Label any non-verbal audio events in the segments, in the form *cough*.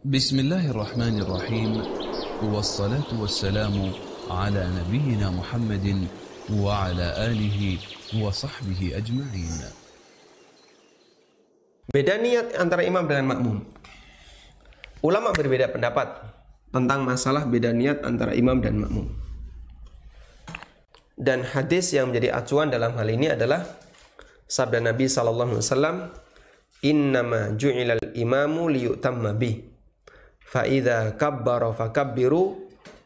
بسم الله الرحمن الرحيم والصلاة والسلام على نبينا محمد وعلى آله وصحبه أجمعين Beda niat antara imam dengan makmum Ulama berbeda pendapat tentang masalah beda niat antara imam dan makmum Dan hadis yang menjadi acuan dalam hal ini adalah Sabda Nabi SAW Innama ju'ilal imamu liyutamma bih fa idza fakabbiru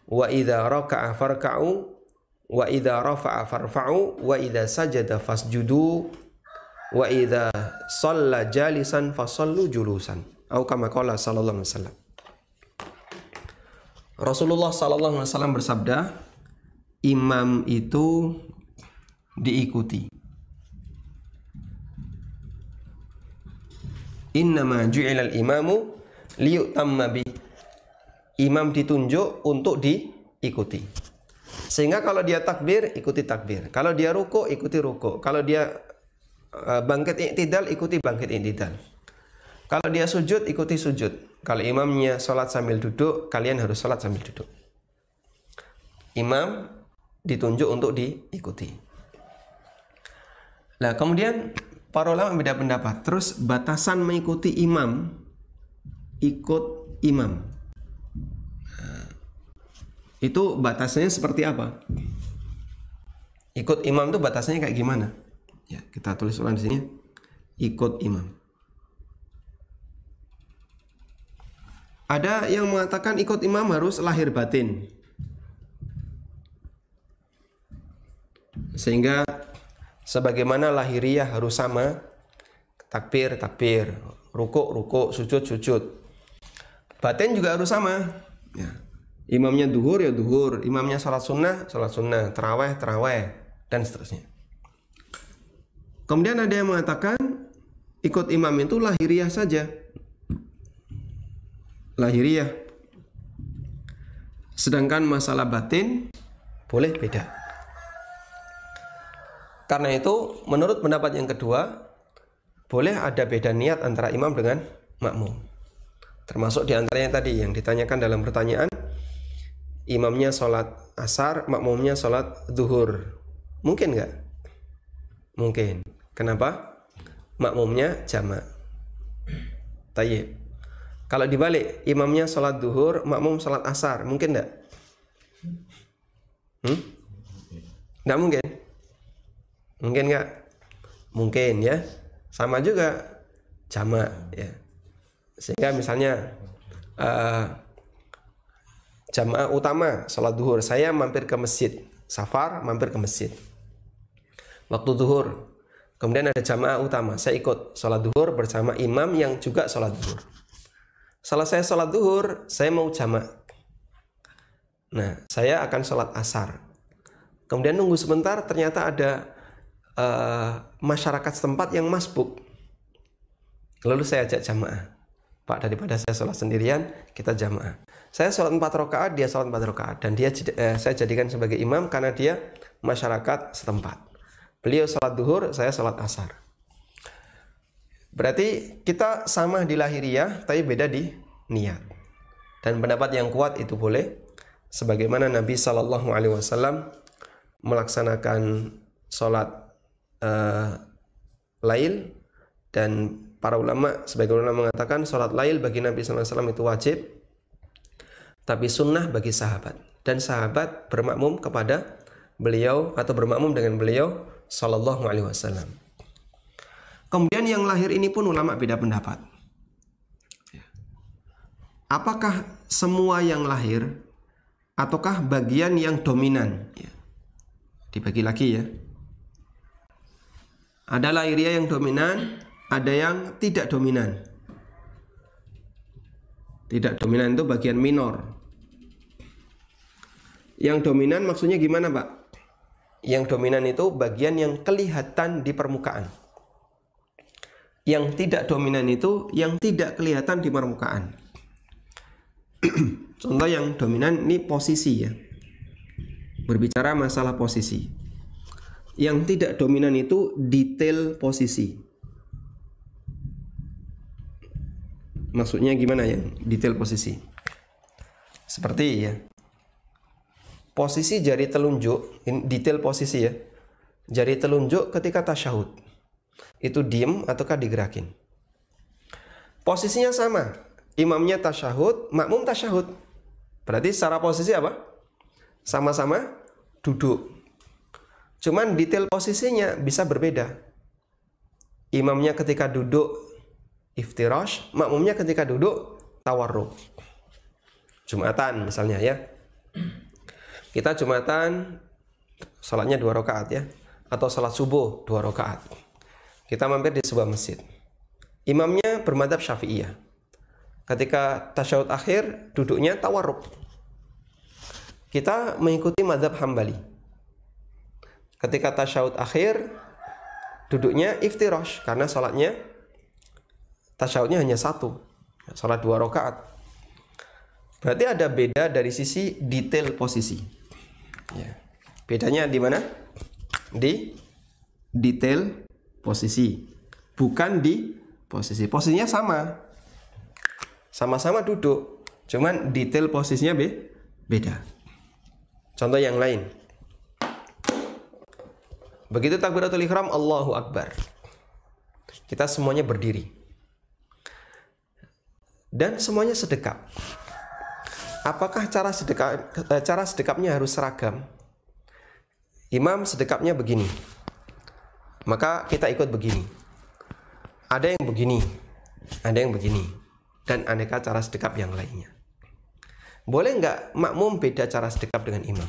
wa raka'a farka'u wa rafa'a farfa'u wa sajada fasjudu wa idza jalisan fasallu julusan atau sallallahu alaihi wasallam Rasulullah sallallahu alaihi wasallam bersabda imam itu diikuti Innama ju'ilal imamu liu tamabi imam ditunjuk untuk diikuti sehingga kalau dia takbir ikuti takbir kalau dia ruko ikuti ruko kalau dia eh, bangkit iktidal ikuti bangkit iktidal kalau dia sujud ikuti sujud kalau imamnya sholat sambil duduk kalian harus sholat sambil duduk imam ditunjuk untuk diikuti Nah, kemudian para ulama beda pendapat. Terus batasan mengikuti imam ikut imam. Nah, itu batasnya seperti apa? Ikut imam itu batasnya kayak gimana? Ya, kita tulis ulang di sini. Ikut imam. Ada yang mengatakan ikut imam harus lahir batin. Sehingga sebagaimana lahiriah harus sama takbir takbir, ruko ruko, sujud sujud. Batin juga harus sama. Ya. Imamnya duhur ya duhur, imamnya sholat sunnah, sholat sunnah, teraweh, teraweh, dan seterusnya. Kemudian ada yang mengatakan ikut imam itu lahiriah saja. Lahiriah. Sedangkan masalah batin boleh beda. Karena itu menurut pendapat yang kedua boleh ada beda niat antara imam dengan makmum. Termasuk diantaranya tadi yang ditanyakan dalam pertanyaan, imamnya sholat asar, makmumnya sholat duhur. Mungkin nggak? Mungkin. Kenapa? Makmumnya jamak. Tayyib. Kalau dibalik, imamnya sholat duhur, makmum sholat asar. Mungkin nggak? Hmm? Nggak mungkin. Mungkin nggak? Mungkin ya. Sama juga jamak ya sehingga misalnya uh, jamaah utama sholat duhur saya mampir ke masjid safar mampir ke masjid waktu duhur kemudian ada jamaah utama saya ikut sholat duhur bersama imam yang juga sholat duhur saya sholat duhur saya mau jamaah nah saya akan sholat asar kemudian nunggu sebentar ternyata ada uh, masyarakat setempat yang masbuk lalu saya ajak jamaah Pak daripada saya sholat sendirian kita jamaah saya sholat empat rakaat dia sholat empat rakaat dan dia eh, saya jadikan sebagai imam karena dia masyarakat setempat beliau sholat duhur saya sholat asar berarti kita sama di lahiriah tapi beda di niat dan pendapat yang kuat itu boleh sebagaimana Nabi Shallallahu Alaihi Wasallam melaksanakan sholat uh, lail dan para ulama sebagai ulama mengatakan sholat lail bagi Nabi SAW itu wajib tapi sunnah bagi sahabat dan sahabat bermakmum kepada beliau atau bermakmum dengan beliau Sallallahu Alaihi Wasallam. Kemudian yang lahir ini pun ulama beda pendapat. Apakah semua yang lahir ataukah bagian yang dominan? Ya. Dibagi lagi ya. Ada lahiriah yang dominan, ada yang tidak dominan. Tidak dominan itu bagian minor. Yang dominan maksudnya gimana, Pak? Yang dominan itu bagian yang kelihatan di permukaan. Yang tidak dominan itu yang tidak kelihatan di permukaan. *clears throat* Contoh yang dominan ini posisi ya. Berbicara masalah posisi. Yang tidak dominan itu detail posisi maksudnya gimana ya detail posisi seperti ya posisi jari telunjuk detail posisi ya jari telunjuk ketika tasyahud itu diem ataukah digerakin posisinya sama imamnya tasyahud makmum tasyahud berarti secara posisi apa sama-sama duduk cuman detail posisinya bisa berbeda imamnya ketika duduk iftirash, makmumnya ketika duduk tawarruk. Jumatan misalnya ya. Kita Jumatan salatnya dua rakaat ya atau salat subuh dua rakaat. Kita mampir di sebuah masjid. Imamnya bermadhab Syafi'iyah. Ketika tasyahud akhir duduknya tawarruk. Kita mengikuti madhab Hambali. Ketika tasyahud akhir duduknya iftirash karena salatnya tasyahudnya hanya satu sholat dua rakaat berarti ada beda dari sisi detail posisi ya. bedanya di mana di detail posisi bukan di posisi posisinya sama sama-sama duduk cuman detail posisinya be beda contoh yang lain begitu takbiratul ihram Allahu akbar kita semuanya berdiri dan semuanya sedekap. Apakah cara sedekap eh, cara sedekapnya harus seragam? Imam sedekapnya begini. Maka kita ikut begini. Ada yang begini, ada yang begini, dan aneka cara sedekap yang lainnya. Boleh nggak makmum beda cara sedekap dengan imam?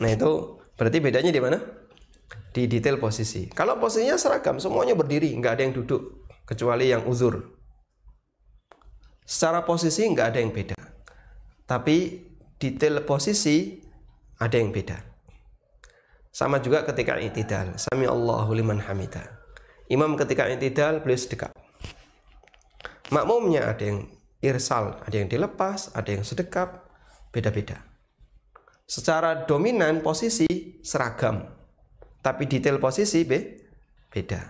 Nah itu berarti bedanya di mana? Di detail posisi. Kalau posisinya seragam, semuanya berdiri, nggak ada yang duduk kecuali yang uzur. Secara posisi nggak ada yang beda. Tapi detail posisi ada yang beda. Sama juga ketika itidal. Sami Allahu liman hamida. Imam ketika itidal beliau sedekap. Makmumnya ada yang irsal, ada yang dilepas, ada yang sedekap, beda-beda. Secara dominan posisi seragam, tapi detail posisi be beda.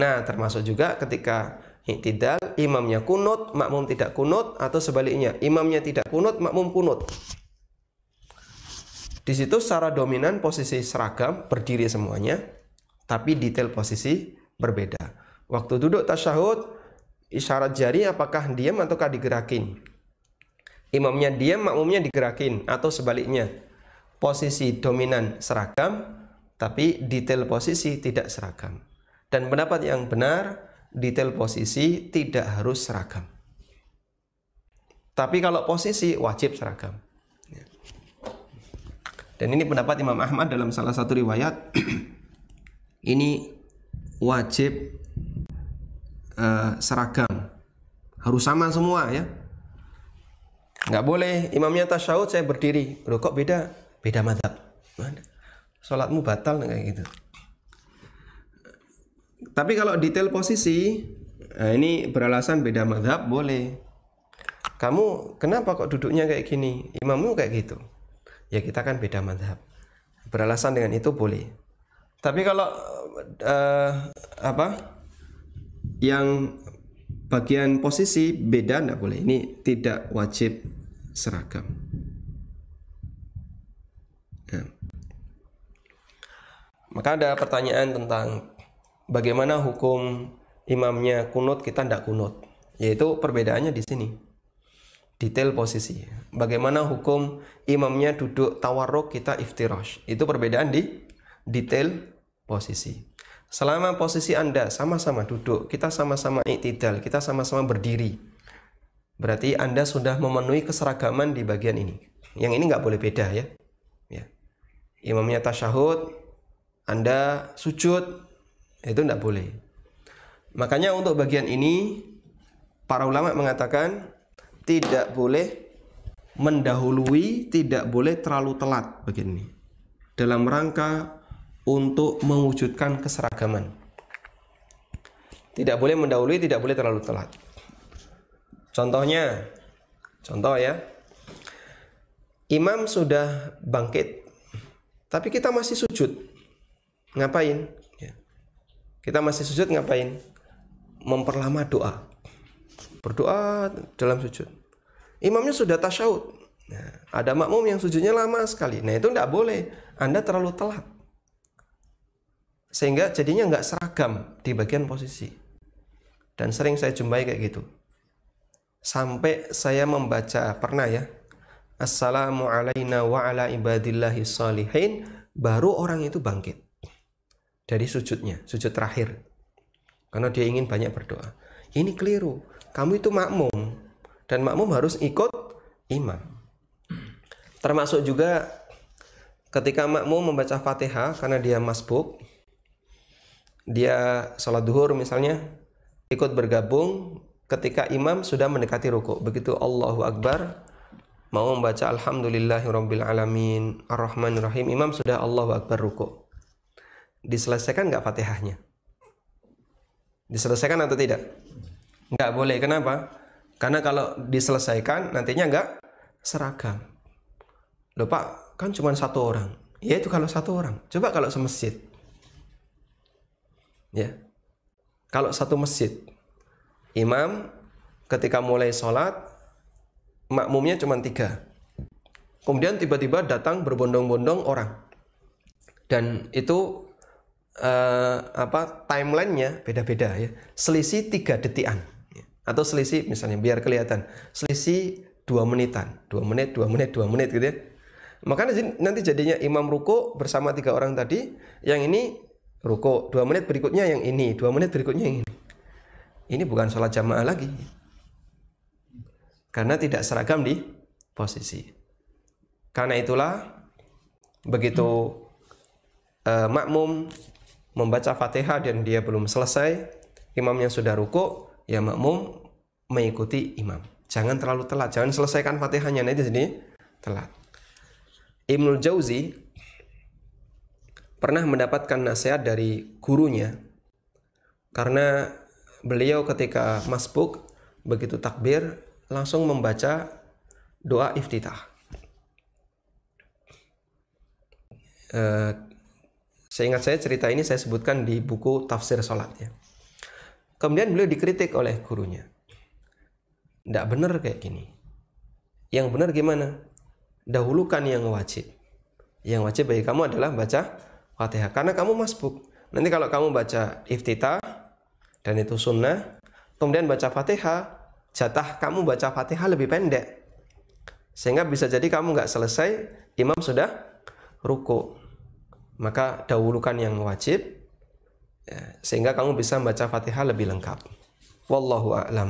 Nah, termasuk juga ketika itidal, imamnya kunut, makmum tidak kunut atau sebaliknya, imamnya tidak kunut, makmum kunut. Di situ secara dominan posisi seragam berdiri semuanya, tapi detail posisi berbeda. Waktu duduk tasyahud, isyarat jari apakah diam ataukah digerakin? Imamnya diam, makmumnya digerakin atau sebaliknya. Posisi dominan seragam, tapi detail posisi tidak seragam. Dan pendapat yang benar detail posisi tidak harus seragam. Tapi kalau posisi wajib seragam. Ya. Dan ini pendapat Imam Ahmad dalam salah satu riwayat *clears throat* ini wajib uh, seragam. Harus sama semua ya. Nggak boleh imamnya tasyahud saya berdiri. Loh kok beda? Beda madhab. sholatmu batal kayak gitu. Tapi kalau detail posisi, nah ini beralasan beda madhab boleh. Kamu kenapa kok duduknya kayak gini? Imammu kayak gitu. Ya kita kan beda madhab. Beralasan dengan itu boleh. Tapi kalau uh, apa? Yang bagian posisi beda tidak boleh. Ini tidak wajib seragam. Ya. Maka ada pertanyaan tentang bagaimana hukum imamnya kunut kita tidak kunut yaitu perbedaannya di sini detail posisi bagaimana hukum imamnya duduk tawarruk kita iftirash itu perbedaan di detail posisi selama posisi anda sama-sama duduk kita sama-sama iktidal kita sama-sama berdiri berarti anda sudah memenuhi keseragaman di bagian ini yang ini nggak boleh beda ya ya imamnya tasyahud anda sujud itu tidak boleh. Makanya untuk bagian ini para ulama mengatakan tidak boleh mendahului, tidak boleh terlalu telat bagian ini. Dalam rangka untuk mewujudkan keseragaman. Tidak boleh mendahului, tidak boleh terlalu telat. Contohnya, contoh ya, imam sudah bangkit, tapi kita masih sujud. Ngapain? Kita masih sujud ngapain? Memperlama doa. Berdoa dalam sujud. Imamnya sudah tasyaud Nah, ada makmum yang sujudnya lama sekali. Nah itu tidak boleh. Anda terlalu telat. Sehingga jadinya nggak seragam di bagian posisi. Dan sering saya jumpai kayak gitu. Sampai saya membaca, pernah ya, Assalamu alaikum wa ala ibadillahi salihin, baru orang itu bangkit dari sujudnya, sujud terakhir. Karena dia ingin banyak berdoa. Ini keliru. Kamu itu makmum dan makmum harus ikut imam. Termasuk juga ketika makmum membaca Fatihah karena dia masbuk, dia sholat duhur misalnya ikut bergabung ketika imam sudah mendekati ruku. Begitu Allahu Akbar, mau membaca Alhamdulillahirabbil alamin, ar imam sudah Allahu Akbar ruku diselesaikan nggak fatihahnya? Diselesaikan atau tidak? Nggak boleh. Kenapa? Karena kalau diselesaikan nantinya nggak seragam. lupa kan cuma satu orang. Ya itu kalau satu orang. Coba kalau semasjid. Ya. Kalau satu masjid, imam ketika mulai sholat, makmumnya cuma tiga. Kemudian tiba-tiba datang berbondong-bondong orang. Dan itu uh, apa timelinenya beda-beda ya selisih tiga detikan ya. atau selisih misalnya biar kelihatan selisih dua menitan dua menit dua menit dua menit gitu ya makanya nanti jadinya imam ruko bersama tiga orang tadi yang ini ruko dua menit berikutnya yang ini dua menit berikutnya yang ini ini bukan sholat jamaah lagi karena tidak seragam di posisi karena itulah begitu hmm. uh, makmum membaca Fatihah dan dia belum selesai, imamnya sudah ruku, ya makmum mengikuti imam. Jangan terlalu telat, jangan selesaikan Fatihahnya nanti sini telat. Ibnul Jauzi pernah mendapatkan nasihat dari gurunya karena beliau ketika masbuk begitu takbir langsung membaca doa iftitah. Eh, Seingat saya cerita ini saya sebutkan di buku tafsir sholat ya. Kemudian beliau dikritik oleh gurunya. Tidak benar kayak gini. Yang benar gimana? Dahulukan yang wajib. Yang wajib bagi kamu adalah baca Fatihah. Karena kamu masbuk. Nanti kalau kamu baca iftitah dan itu sunnah, kemudian baca Fatihah, jatah kamu baca Fatihah lebih pendek. Sehingga bisa jadi kamu nggak selesai, imam sudah ruku maka dahulukan yang wajib ya, sehingga kamu bisa membaca Fatihah lebih lengkap. Wallahu a'lam.